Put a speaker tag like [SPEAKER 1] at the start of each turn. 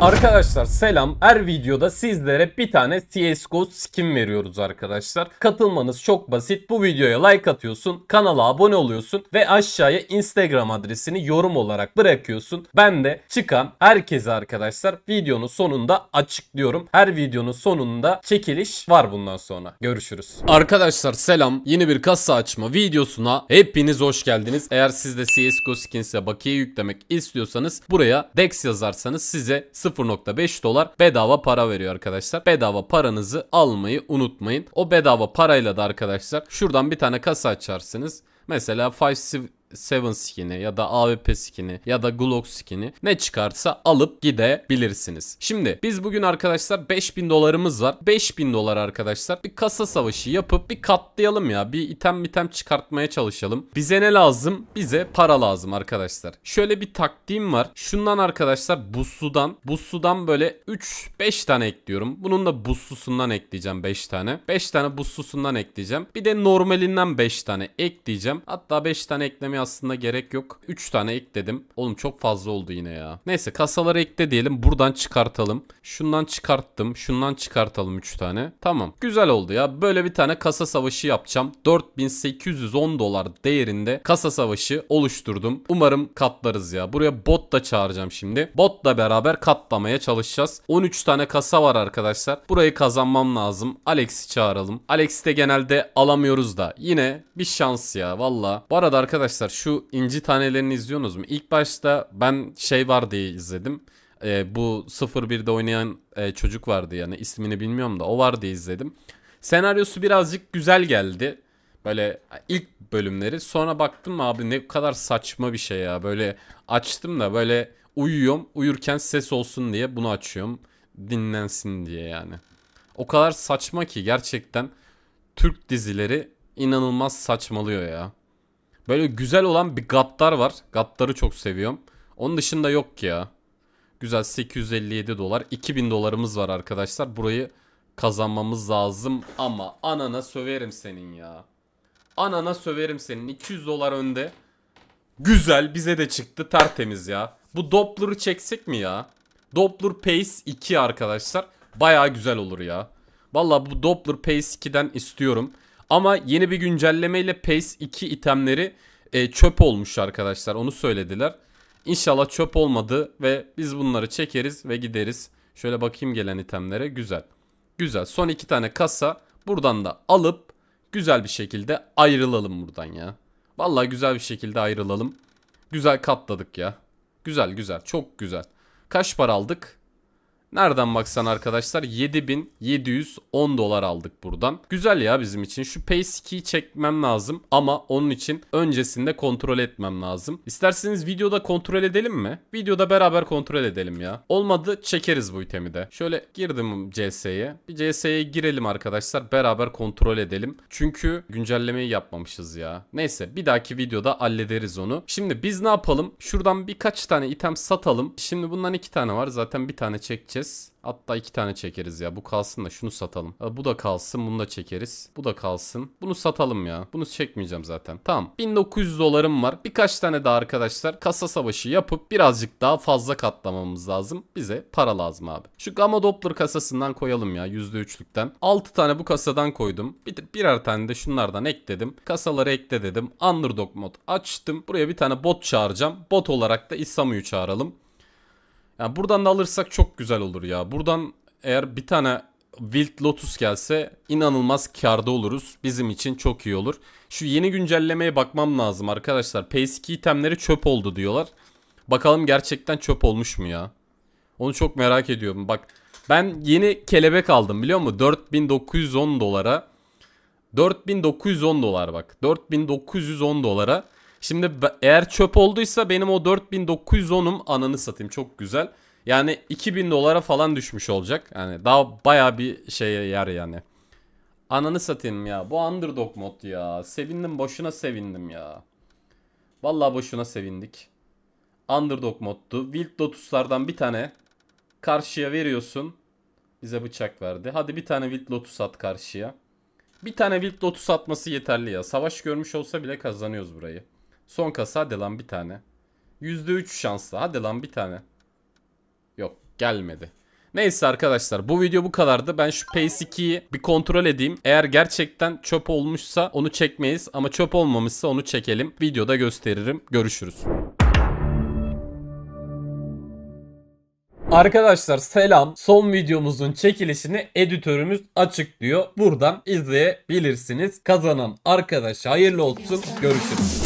[SPEAKER 1] Arkadaşlar selam. Her videoda sizlere bir tane CSGO skin veriyoruz arkadaşlar. Katılmanız çok basit. Bu videoya like atıyorsun, kanala abone oluyorsun ve aşağıya Instagram adresini yorum olarak bırakıyorsun. Ben de çıkan herkese arkadaşlar videonun sonunda açıklıyorum. Her videonun sonunda çekiliş var bundan sonra. Görüşürüz. Arkadaşlar selam. Yeni bir kasa açma videosuna hepiniz hoş geldiniz. Eğer siz de CSGO skins'e bakiye yüklemek istiyorsanız buraya Dex yazarsanız size 0.5 dolar bedava para veriyor arkadaşlar. Bedava paranızı almayı unutmayın. O bedava parayla da arkadaşlar şuradan bir tane kasa açarsınız. Mesela 5 Seven skin'i ya da AWP skin'i ya da Glock skin'i ne çıkarsa alıp gidebilirsiniz. Şimdi biz bugün arkadaşlar 5000 dolarımız var. 5000 dolar arkadaşlar bir kasa savaşı yapıp bir katlayalım ya. Bir item item çıkartmaya çalışalım. Bize ne lazım? Bize para lazım arkadaşlar. Şöyle bir taktiğim var. Şundan arkadaşlar bu sudan bu sudan böyle 3-5 tane ekliyorum. Bunun da buzsusundan ekleyeceğim 5 tane. 5 tane buzsusundan ekleyeceğim. Bir de normalinden 5 tane ekleyeceğim. Hatta 5 tane eklemeye aslında gerek yok. 3 tane ekledim. Oğlum çok fazla oldu yine ya. Neyse kasaları ekle diyelim. Buradan çıkartalım. Şundan çıkarttım. Şundan çıkartalım 3 tane. Tamam. Güzel oldu ya. Böyle bir tane kasa savaşı yapacağım. 4810 dolar değerinde kasa savaşı oluşturdum. Umarım katlarız ya. Buraya bot da çağıracağım şimdi. Botla beraber katlamaya çalışacağız. 13 tane kasa var arkadaşlar. Burayı kazanmam lazım. Alex'i çağıralım. Alex'i de genelde alamıyoruz da. Yine bir şans ya valla. Bu arada arkadaşlar şu inci tanelerini izliyorsunuz mu? İlk başta ben şey var diye izledim. E, bu 01'de oynayan e, çocuk vardı yani ismini bilmiyorum da o var diye izledim. Senaryosu birazcık güzel geldi. Böyle ilk bölümleri sonra baktım abi ne kadar saçma bir şey ya. Böyle açtım da böyle uyuyorum. Uyurken ses olsun diye bunu açıyorum. Dinlensin diye yani. O kadar saçma ki gerçekten Türk dizileri inanılmaz saçmalıyor ya. Böyle güzel olan bir gaddar var. Gaddarı çok seviyorum. Onun dışında yok ki ya. Güzel 857 dolar. 2000 dolarımız var arkadaşlar. Burayı kazanmamız lazım ama anana söverim senin ya. Anana söverim senin. 200 dolar önde. Güzel bize de çıktı tertemiz ya. Bu Doppler'ı çeksek mi ya? Doppler Pace 2 arkadaşlar. Baya güzel olur ya. Valla bu Doppler Pace 2'den istiyorum. Ama yeni bir güncellemeyle pace 2 itemleri e, çöp olmuş arkadaşlar. Onu söylediler. İnşallah çöp olmadı ve biz bunları çekeriz ve gideriz. Şöyle bakayım gelen itemlere. Güzel. Güzel. Son iki tane kasa. Buradan da alıp güzel bir şekilde ayrılalım buradan ya. Vallahi güzel bir şekilde ayrılalım. Güzel katladık ya. Güzel güzel. Çok güzel. Kaç para aldık? Nereden baksan arkadaşlar 7710 dolar aldık buradan. Güzel ya bizim için. Şu Payski'yi çekmem lazım ama onun için öncesinde kontrol etmem lazım. İsterseniz videoda kontrol edelim mi? Videoda beraber kontrol edelim ya. Olmadı çekeriz bu itemi de. Şöyle girdim CS'ye. Bir CS'ye girelim arkadaşlar. Beraber kontrol edelim. Çünkü güncellemeyi yapmamışız ya. Neyse bir dahaki videoda hallederiz onu. Şimdi biz ne yapalım? Şuradan birkaç tane item satalım. Şimdi bundan iki tane var. Zaten bir tane çekeceğiz çekeriz. Hatta iki tane çekeriz ya. Bu kalsın da şunu satalım. bu da kalsın. Bunu da çekeriz. Bu da kalsın. Bunu satalım ya. Bunu çekmeyeceğim zaten. Tamam. 1900 dolarım var. Birkaç tane daha arkadaşlar kasa savaşı yapıp birazcık daha fazla katlamamız lazım. Bize para lazım abi. Şu gamma doppler kasasından koyalım ya. %3'lükten. 6 tane bu kasadan koydum. Bir, birer tane de şunlardan ekledim. Kasaları ekle dedim. Underdog mod açtım. Buraya bir tane bot çağıracağım. Bot olarak da İsamu'yu çağıralım. Yani buradan da alırsak çok güzel olur ya. Buradan eğer bir tane Wild Lotus gelse inanılmaz karda oluruz. Bizim için çok iyi olur. Şu yeni güncellemeye bakmam lazım arkadaşlar. PS2 itemleri çöp oldu diyorlar. Bakalım gerçekten çöp olmuş mu ya? Onu çok merak ediyorum. Bak ben yeni kelebek aldım biliyor musun? 4910 dolara. 4910 dolar bak. 4910 dolara Şimdi eğer çöp olduysa benim o 4910'um ananı satayım çok güzel. Yani 2000 dolara falan düşmüş olacak. Yani daha baya bir şeye yer yani. Ananı satayım ya. Bu underdog mod ya. Sevindim boşuna sevindim ya. Vallahi boşuna sevindik. Underdog moddu. Wild Lotus'lardan bir tane karşıya veriyorsun. Bize bıçak verdi. Hadi bir tane Wild Lotus at karşıya. Bir tane Wild Lotus atması yeterli ya. Savaş görmüş olsa bile kazanıyoruz burayı. Son kasa hadi lan bir tane. %3 şanslı hadi lan bir tane. Yok gelmedi. Neyse arkadaşlar bu video bu kadardı. Ben şu Pace 2'yi bir kontrol edeyim. Eğer gerçekten çöp olmuşsa onu çekmeyiz ama çöp olmamışsa onu çekelim. Videoda gösteririm. Görüşürüz. Arkadaşlar selam. Son videomuzun çekilişini editörümüz açıklıyor. Buradan izleyebilirsiniz. Kazanan arkadaş hayırlı olsun. Görüşürüz.